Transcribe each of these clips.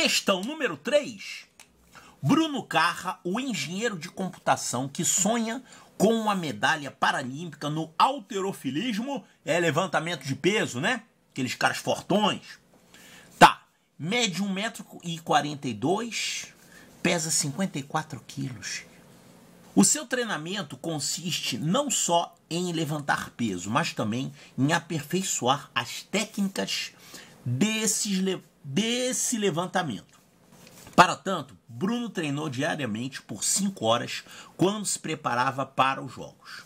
Questão número 3. Bruno Carra, o engenheiro de computação que sonha com uma medalha paralímpica no alterofilismo, é levantamento de peso, né? Aqueles caras fortões. Tá, mede 1,42m, pesa 54 quilos. O seu treinamento consiste não só em levantar peso, mas também em aperfeiçoar as técnicas desses, desse levantamento. Para tanto, Bruno treinou diariamente por 5 horas quando se preparava para os jogos.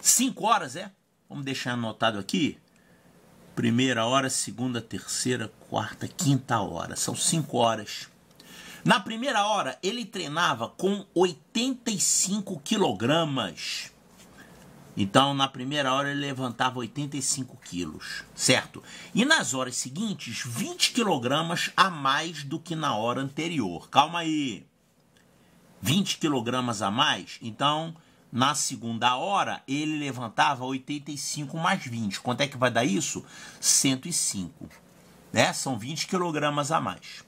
5 horas, é? Vamos deixar anotado aqui. Primeira hora, segunda, terceira, quarta, quinta hora. São 5 horas. Na primeira hora, ele treinava com 85 quilogramas então, na primeira hora ele levantava 85 quilos, certo? E nas horas seguintes, 20 quilogramas a mais do que na hora anterior. Calma aí. 20 quilogramas a mais? Então, na segunda hora, ele levantava 85 mais 20. Quanto é que vai dar isso? 105. Né? São 20 quilogramas a mais.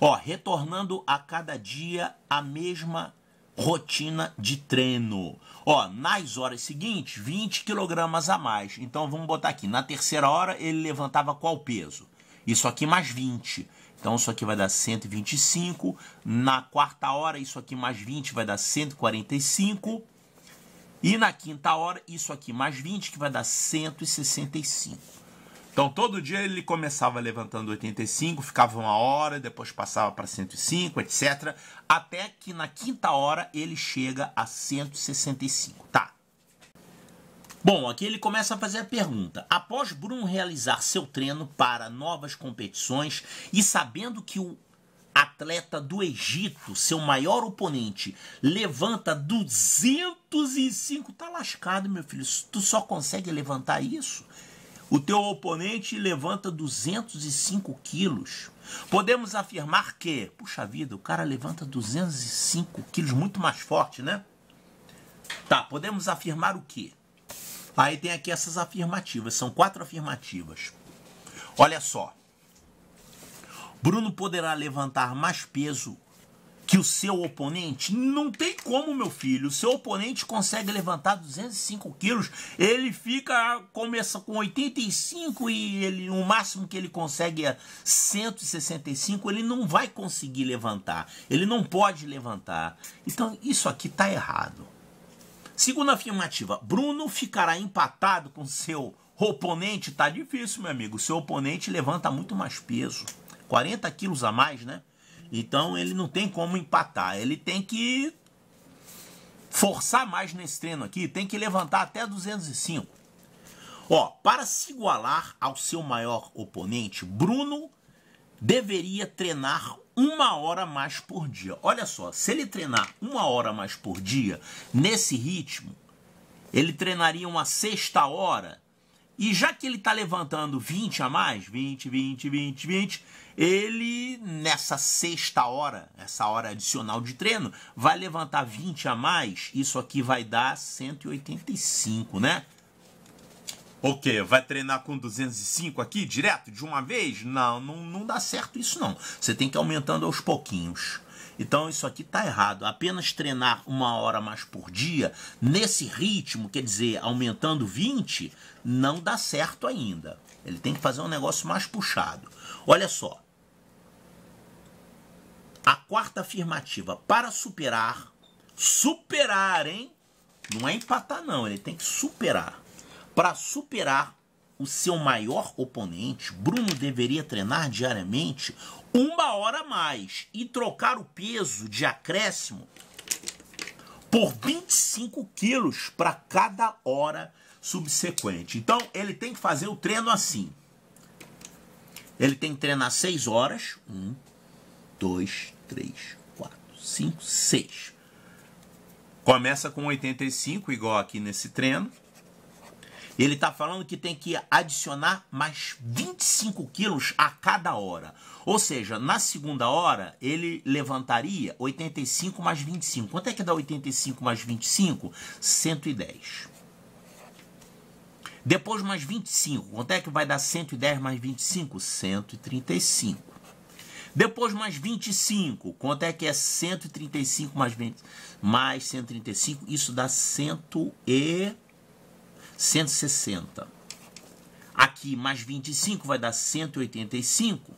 Ó, retornando a cada dia a mesma rotina de treino. Ó, nas horas seguintes, 20 quilogramas a mais. Então vamos botar aqui, na terceira hora ele levantava qual peso? Isso aqui mais 20. Então isso aqui vai dar 125. Na quarta hora, isso aqui mais 20 vai dar 145. E na quinta hora, isso aqui mais 20 que vai dar 165. Então todo dia ele começava levantando 85, ficava uma hora, depois passava para 105, etc. Até que na quinta hora ele chega a 165. Tá. Bom, aqui ele começa a fazer a pergunta. Após Bruno realizar seu treino para novas competições e sabendo que o atleta do Egito, seu maior oponente, levanta 205. Tá lascado, meu filho. Tu só consegue levantar isso o teu oponente levanta 205 quilos. Podemos afirmar que, puxa vida, o cara levanta 205 quilos, muito mais forte, né? Tá, podemos afirmar o quê? Aí tem aqui essas afirmativas, são quatro afirmativas. Olha só. Bruno poderá levantar mais peso que o seu oponente? Não tem como, meu filho. O seu oponente consegue levantar 205 quilos, ele fica, começa com 85 e ele, o máximo que ele consegue é 165. Ele não vai conseguir levantar, ele não pode levantar. Então, isso aqui tá errado. Segunda afirmativa: Bruno ficará empatado com seu oponente. Tá difícil, meu amigo. Seu oponente levanta muito mais peso, 40 quilos a mais, né? Então ele não tem como empatar, ele tem que forçar mais nesse treino aqui, tem que levantar até 205. Ó, para se igualar ao seu maior oponente, Bruno deveria treinar uma hora mais por dia. Olha só, se ele treinar uma hora mais por dia, nesse ritmo, ele treinaria uma sexta hora e já que ele está levantando 20 a mais, 20, 20, 20, 20, ele nessa sexta hora, essa hora adicional de treino, vai levantar 20 a mais, isso aqui vai dar 185, né? O que? Vai treinar com 205 aqui direto de uma vez? Não, não, não dá certo isso não. Você tem que ir aumentando aos pouquinhos. Então isso aqui está errado. Apenas treinar uma hora mais por dia, nesse ritmo, quer dizer, aumentando 20, não dá certo ainda. Ele tem que fazer um negócio mais puxado. Olha só. A quarta afirmativa, para superar, superar, hein? Não é empatar, não, ele tem que superar. Para superar o seu maior oponente, Bruno deveria treinar diariamente uma hora a mais e trocar o peso de acréscimo por 25 quilos para cada hora subsequente. Então ele tem que fazer o treino assim. Ele tem que treinar 6 horas. 1, 2, 3, 4, 5, 6. Começa com 85, igual aqui nesse treino. Ele está falando que tem que adicionar mais 25 quilos a cada hora. Ou seja, na segunda hora, ele levantaria 85 mais 25. Quanto é que dá 85 mais 25? 110. Depois mais 25. Quanto é que vai dar 110 mais 25? 135. Depois mais 25. Quanto é que é 135 mais 20? Mais 135, isso dá 100 160. Aqui mais 25 vai dar 185.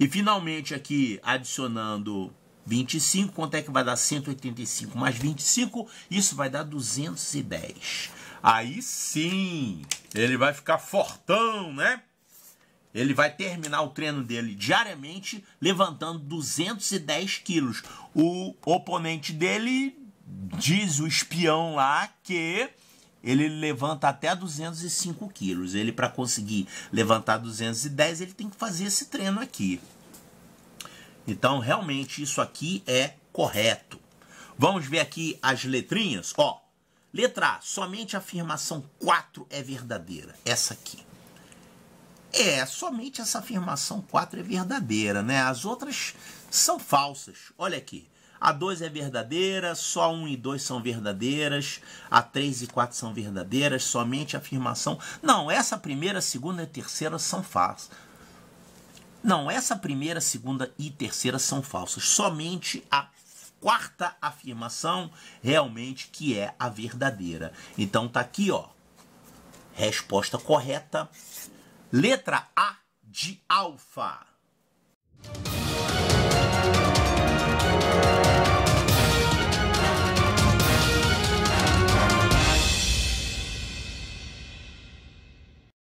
E finalmente aqui adicionando 25, quanto é que vai dar 185 mais 25? Isso vai dar 210. Aí sim, ele vai ficar fortão, né? Ele vai terminar o treino dele diariamente levantando 210 quilos. O oponente dele diz o espião lá que ele levanta até 205 quilos. Ele, para conseguir levantar 210, ele tem que fazer esse treino aqui. Então, realmente, isso aqui é correto. Vamos ver aqui as letrinhas. Ó, letra A, somente a afirmação 4 é verdadeira. Essa aqui. É, somente essa afirmação 4 é verdadeira, né? As outras são falsas. Olha aqui a 2 é verdadeira, só 1 um e 2 são verdadeiras, a 3 e 4 são verdadeiras, somente a afirmação. Não, essa primeira, segunda e terceira são falsas. Não, essa primeira, segunda e terceira são falsas. Somente a quarta afirmação realmente que é a verdadeira. Então tá aqui, ó. Resposta correta. Letra A de alfa.